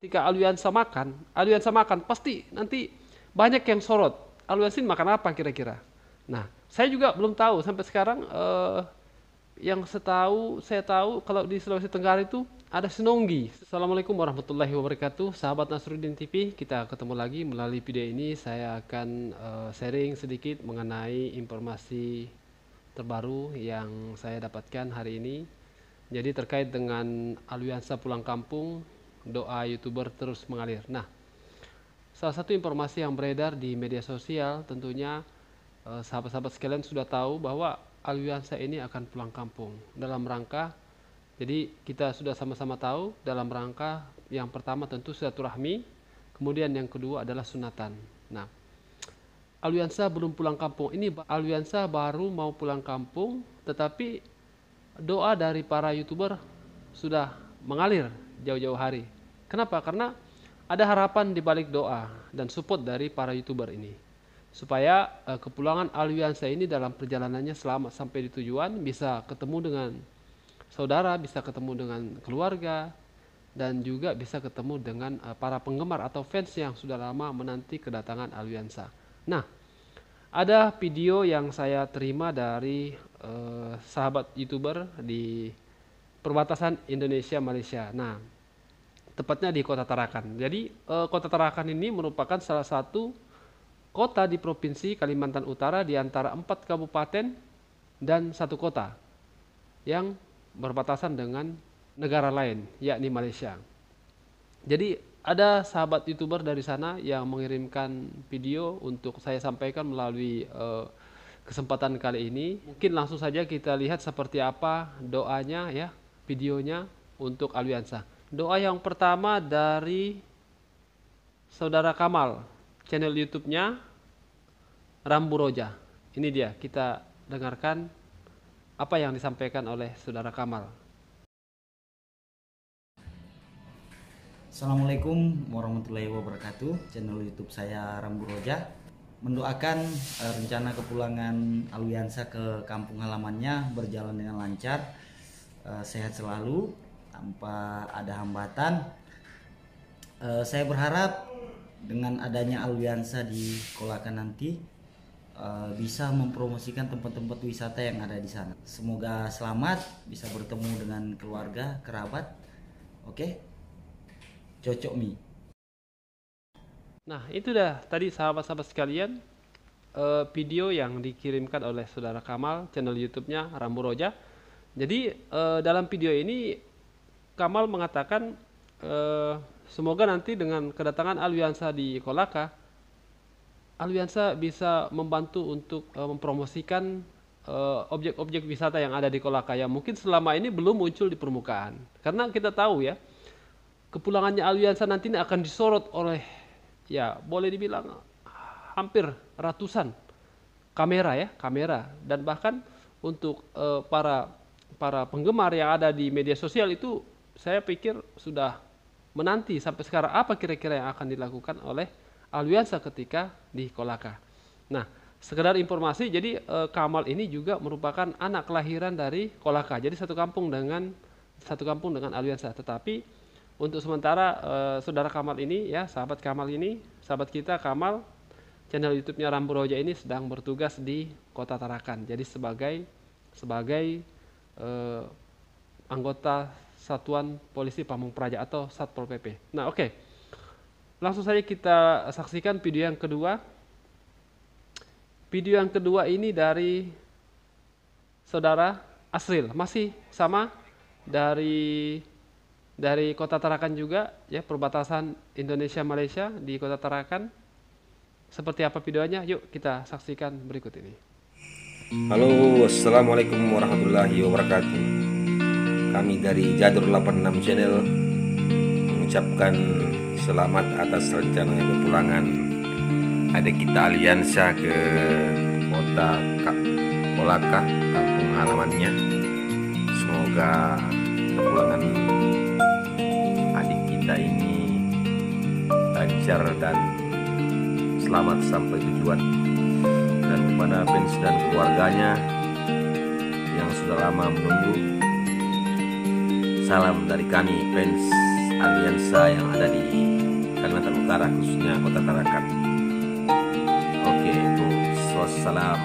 ketika aliansa makan, aliansa makan pasti nanti banyak yang sorot. Aliansin makan apa kira-kira? Nah, saya juga belum tahu sampai sekarang eh, yang setahu saya tahu kalau di Sulawesi Tenggara itu ada Sinonggi. Assalamualaikum warahmatullahi wabarakatuh. Sahabat Nasruddin TV, kita ketemu lagi melalui video ini saya akan uh, sharing sedikit mengenai informasi terbaru yang saya dapatkan hari ini. Jadi terkait dengan aliansa pulang kampung doa youtuber terus mengalir. Nah, salah satu informasi yang beredar di media sosial tentunya eh, sahabat-sahabat sekalian sudah tahu bahwa Alwiansa ini akan pulang kampung dalam rangka jadi kita sudah sama-sama tahu dalam rangka yang pertama tentu silaturahmi, kemudian yang kedua adalah sunatan. Nah, Alwiansa belum pulang kampung. Ini Alwiansa baru mau pulang kampung, tetapi doa dari para youtuber sudah mengalir jauh-jauh hari. Kenapa? Karena ada harapan di balik doa dan support dari para youtuber ini supaya uh, kepulangan Alwiansa ini dalam perjalanannya selamat sampai di tujuan bisa ketemu dengan saudara, bisa ketemu dengan keluarga dan juga bisa ketemu dengan uh, para penggemar atau fans yang sudah lama menanti kedatangan Alwiansa. Nah, ada video yang saya terima dari uh, sahabat youtuber di perbatasan Indonesia Malaysia. Nah, tepatnya di Kota Tarakan. Jadi eh, Kota Tarakan ini merupakan salah satu kota di provinsi Kalimantan Utara di antara empat kabupaten dan satu kota yang berbatasan dengan negara lain, yakni Malaysia. Jadi ada sahabat youtuber dari sana yang mengirimkan video untuk saya sampaikan melalui eh, kesempatan kali ini. Mungkin langsung saja kita lihat seperti apa doanya ya, videonya untuk Aliansa. Doa yang pertama dari Saudara Kamal, channel YouTube-nya Rambu Roja. Ini dia, kita dengarkan apa yang disampaikan oleh Saudara Kamal. Assalamualaikum warahmatullahi wabarakatuh. Channel YouTube saya Rambu Roja mendoakan eh, rencana kepulangan Aluyansa ke kampung halamannya berjalan dengan lancar, eh, sehat selalu tanpa ada hambatan uh, saya berharap dengan adanya aliansa di Kolaka nanti uh, bisa mempromosikan tempat-tempat wisata yang ada di sana. Semoga selamat bisa bertemu dengan keluarga, kerabat. Oke. Okay? Cocok mi. Nah, itu dah tadi sahabat-sahabat sekalian uh, video yang dikirimkan oleh saudara Kamal channel YouTube-nya Rambu Roja. Jadi dalam video ini Kamal mengatakan uh, semoga nanti dengan kedatangan Alwiansa di Kolaka Alwiansa bisa membantu untuk uh, mempromosikan eh, objek-objek wisata yang ada di Kolaka yang mungkin selama ini belum muncul di permukaan. Karena kita tahu ya, kepulangannya Alwiansa nanti akan disorot oleh ya boleh dibilang hampir ratusan kamera ya, kamera dan bahkan untuk uh, para para penggemar yang ada di media sosial itu saya pikir sudah menanti sampai sekarang apa kira-kira yang akan dilakukan oleh Alwiansa ketika di Kolaka. Nah, sekedar informasi, jadi e, Kamal ini juga merupakan anak kelahiran dari Kolaka. Jadi satu kampung dengan satu kampung dengan Alwiansa. Tetapi untuk sementara e, saudara Kamal ini ya, sahabat Kamal ini, sahabat kita Kamal channel YouTube-nya Rambu Roja ini sedang bertugas di Kota Tarakan. Jadi sebagai sebagai e, anggota Satuan Polisi Pamung Praja atau Satpol PP. Nah, oke. Okay. Langsung saja kita saksikan video yang kedua. Video yang kedua ini dari saudara Asril, masih sama dari dari kota Tarakan juga ya perbatasan Indonesia Malaysia di kota Tarakan. Seperti apa videonya? Yuk kita saksikan berikut ini. Halo, assalamualaikum warahmatullahi wabarakatuh. Kami dari Jadur 86 Channel mengucapkan selamat atas rencana kepulangan adik kita Aliansa ke kota Kolaka, kampung halamannya. Semoga kepulangan adik kita ini lancar dan selamat sampai tujuan. Dan kepada fans dan keluarganya yang sudah lama menunggu salam dari kami fans Aliansa yang ada di Kalimantan Utara khususnya Kota Tarakan. Oke, itu wassalam.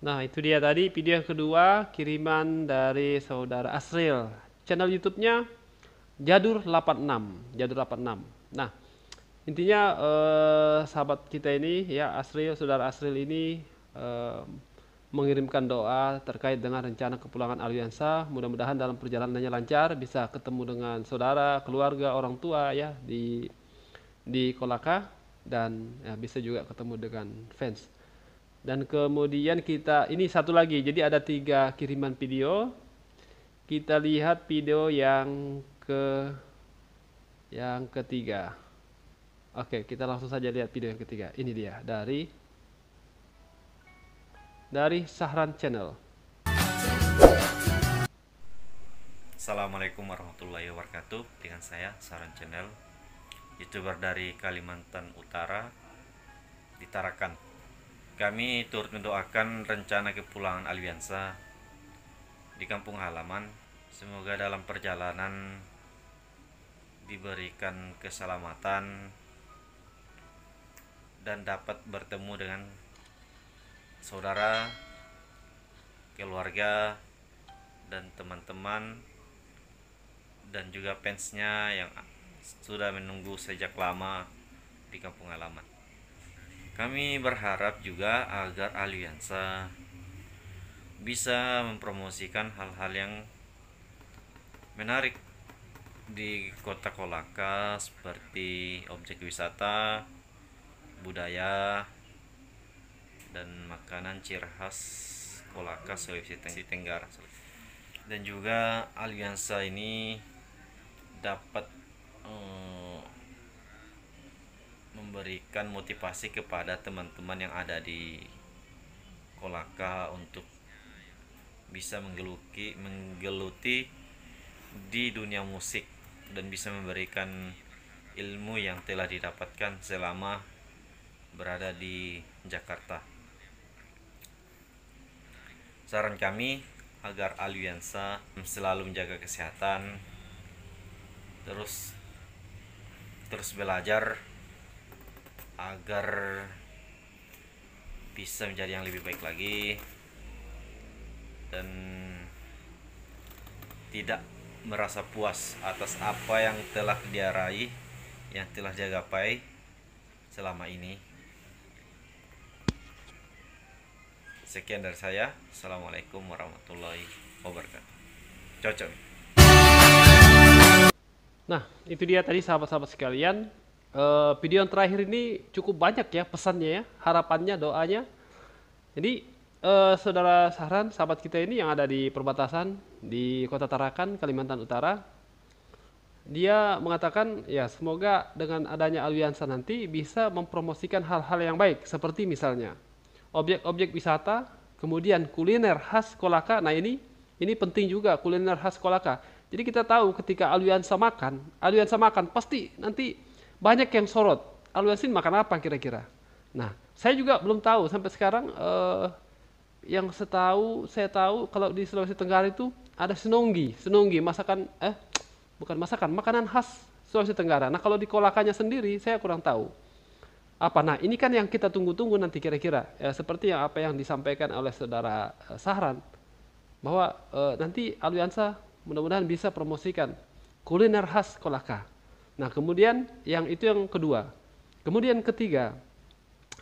Nah, itu dia tadi video kedua kiriman dari saudara Asril. Channel YouTube-nya Jadur 86, Jadur 86. Nah, intinya eh, sahabat kita ini ya Asril, saudara Asril ini eh, mengirimkan doa terkait dengan rencana kepulangan Aliansa. Mudah-mudahan dalam perjalanannya lancar, bisa ketemu dengan saudara, keluarga, orang tua ya di di Kolaka dan ya, bisa juga ketemu dengan fans. Dan kemudian kita ini satu lagi, jadi ada tiga kiriman video. Kita lihat video yang ke yang ketiga. Oke, kita langsung saja lihat video yang ketiga. Ini dia dari dari Sahran Channel. Assalamualaikum warahmatullahi wabarakatuh Dengan saya Sahran Channel Youtuber dari Kalimantan Utara Di Tarakan Kami turut mendoakan rencana kepulangan Aliansa Di kampung halaman Semoga dalam perjalanan Diberikan keselamatan Dan dapat bertemu dengan saudara, keluarga, dan teman-teman, dan juga fansnya yang sudah menunggu sejak lama di kampung halaman. Kami berharap juga agar Aliansa bisa mempromosikan hal-hal yang menarik di kota Kolaka seperti objek wisata, budaya, dan makanan ciri khas Kolaka Sulawesi Tenggara dan juga Aliansa ini dapat uh, memberikan motivasi kepada teman-teman yang ada di Kolaka untuk bisa menggeluti menggeluti di dunia musik dan bisa memberikan ilmu yang telah didapatkan selama berada di Jakarta. Saran kami agar Aliansa selalu menjaga kesehatan, terus terus belajar agar bisa menjadi yang lebih baik lagi dan tidak merasa puas atas apa yang telah dia yang telah dia gapai selama ini Sekian dari saya. Assalamualaikum warahmatullahi wabarakatuh. Cocok. Nah, itu dia tadi sahabat-sahabat sekalian. Uh, video yang terakhir ini cukup banyak ya pesannya ya, harapannya, doanya. Jadi uh, saudara saran sahabat kita ini yang ada di perbatasan di Kota Tarakan, Kalimantan Utara, dia mengatakan ya semoga dengan adanya aliansa nanti bisa mempromosikan hal-hal yang baik seperti misalnya objek-objek wisata, kemudian kuliner khas Kolaka. Nah, ini ini penting juga kuliner khas Kolaka. Jadi kita tahu ketika Aliansa makan, Aliansa makan pasti nanti banyak yang sorot. Aliansin makan apa kira-kira? Nah, saya juga belum tahu sampai sekarang eh, yang setahu saya tahu kalau di Sulawesi Tenggara itu ada senonggi, senonggi masakan eh bukan masakan, makanan khas Sulawesi Tenggara. Nah, kalau di Kolakanya sendiri saya kurang tahu apa nah ini kan yang kita tunggu-tunggu nanti kira-kira ya, seperti yang apa yang disampaikan oleh saudara eh, Sahran bahwa eh, nanti Aliansa mudah-mudahan bisa promosikan kuliner khas Kolaka. Nah kemudian yang itu yang kedua, kemudian ketiga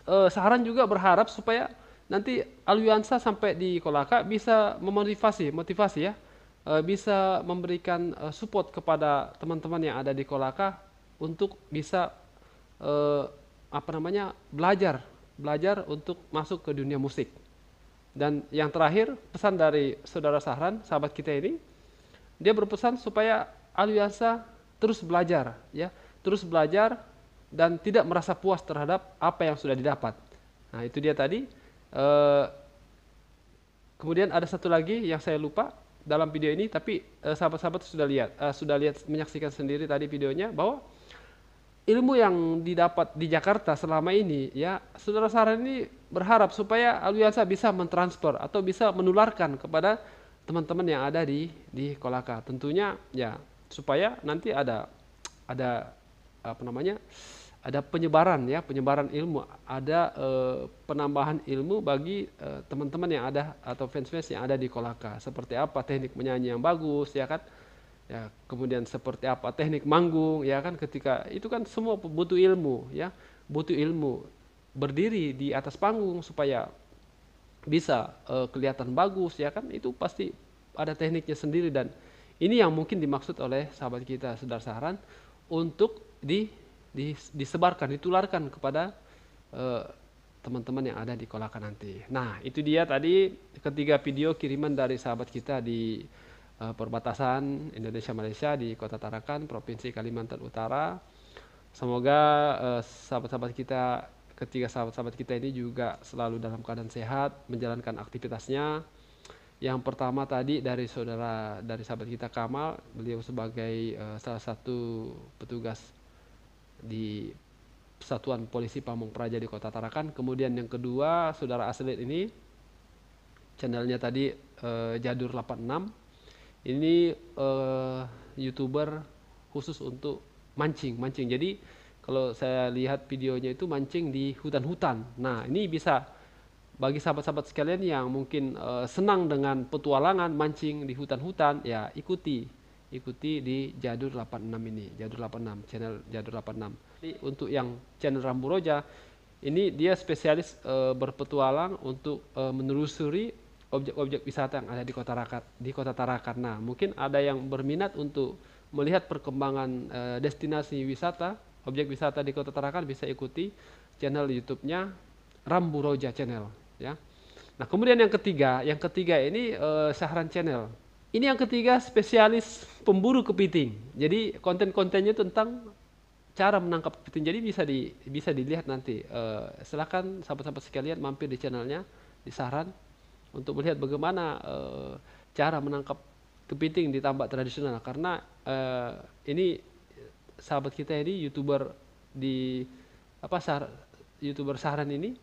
eh, Sahran juga berharap supaya nanti Aliansa sampai di Kolaka bisa memotivasi, motivasi ya, eh, bisa memberikan eh, support kepada teman-teman yang ada di Kolaka untuk bisa eh, apa namanya belajar belajar untuk masuk ke dunia musik. Dan yang terakhir pesan dari saudara Sahran, sahabat kita ini, dia berpesan supaya Aliansa terus belajar, ya, terus belajar dan tidak merasa puas terhadap apa yang sudah didapat. Nah itu dia tadi. E, kemudian ada satu lagi yang saya lupa dalam video ini, tapi eh, sahabat-sahabat sudah lihat, e, sudah lihat menyaksikan sendiri tadi videonya bahwa ilmu yang didapat di Jakarta selama ini ya saudara Sarah ini berharap supaya Aliansa bisa mentransfer atau bisa menularkan kepada teman-teman yang ada di di Kolaka tentunya ya supaya nanti ada ada apa namanya ada penyebaran ya penyebaran ilmu ada eh, penambahan ilmu bagi eh, teman-teman yang ada atau fans-fans yang ada di Kolaka seperti apa teknik menyanyi yang bagus ya kan ya kemudian seperti apa teknik manggung ya kan ketika itu kan semua butuh ilmu ya butuh ilmu berdiri di atas panggung supaya bisa e, kelihatan bagus ya kan itu pasti ada tekniknya sendiri dan ini yang mungkin dimaksud oleh sahabat kita sedar saran untuk di, di disebarkan ditularkan kepada eh, teman-teman yang ada di kolaka nanti nah itu dia tadi ketiga video kiriman dari sahabat kita di Eh, perbatasan Indonesia Malaysia di Kota Tarakan, Provinsi Kalimantan Utara. Semoga eh, sahabat-sahabat kita ketiga sahabat-sahabat kita ini juga selalu dalam keadaan sehat, menjalankan aktivitasnya. Yang pertama tadi dari saudara dari sahabat kita Kamal, beliau sebagai uh, salah satu petugas di Satuan Polisi Pamung Praja di Kota Tarakan. Kemudian yang kedua, saudara atlet ini channelnya tadi uh, Jadur 86 ini uh, youtuber khusus untuk mancing mancing jadi kalau saya lihat videonya itu mancing di hutan-hutan nah ini bisa bagi sahabat-sahabat sekalian yang mungkin uh, senang dengan petualangan mancing di hutan-hutan ya ikuti ikuti di Jadur 86 ini Jadur 86 channel Jadur 86 Jadi, untuk yang channel Rambu Roja ini dia spesialis e, berpetualang untuk e, menelusuri objek-objek wisata yang ada di kota Tarakan, di kota Tarakan. Nah, mungkin ada yang berminat untuk melihat perkembangan e, destinasi wisata, objek wisata di kota Tarakan bisa ikuti channel YouTube-nya Rambu Roja Channel, ya. Nah, kemudian yang ketiga, yang ketiga ini e, Sahran Channel. Ini yang ketiga spesialis pemburu kepiting. Jadi konten-kontennya tentang cara menangkap kepiting. Jadi bisa di bisa dilihat nanti. E, eh, silahkan sahabat-sahabat sekalian mampir di channelnya di Sahran untuk melihat bagaimana e, cara menangkap kepiting di tambak tradisional karena e, ini sahabat kita ini youtuber di apa sah youtuber saran ini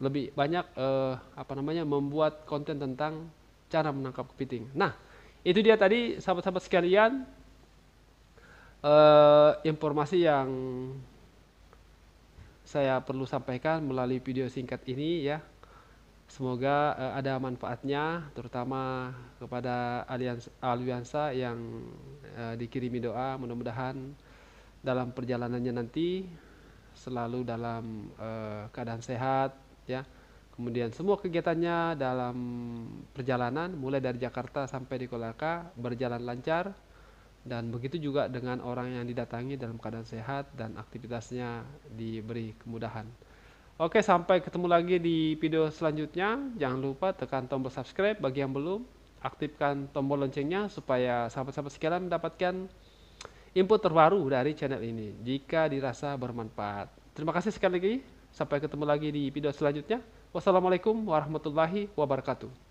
lebih banyak e, apa namanya membuat konten tentang cara menangkap kepiting. Nah, itu dia tadi sahabat-sahabat sekalian e, informasi yang saya perlu sampaikan melalui video singkat ini ya. Semoga uh, ada manfaatnya, terutama kepada aliansa yang uh, dikirimi doa. Mudah-mudahan dalam perjalanannya nanti selalu dalam uh, keadaan sehat, ya. Kemudian semua kegiatannya dalam perjalanan, mulai dari Jakarta sampai di Kolaka berjalan lancar, dan begitu juga dengan orang yang didatangi dalam keadaan sehat dan aktivitasnya diberi kemudahan. Oke, sampai ketemu lagi di video selanjutnya. Jangan lupa tekan tombol subscribe bagi yang belum. Aktifkan tombol loncengnya supaya sahabat-sahabat sekalian mendapatkan input terbaru dari channel ini jika dirasa bermanfaat. Terima kasih sekali lagi. Sampai ketemu lagi di video selanjutnya. Wassalamualaikum warahmatullahi wabarakatuh.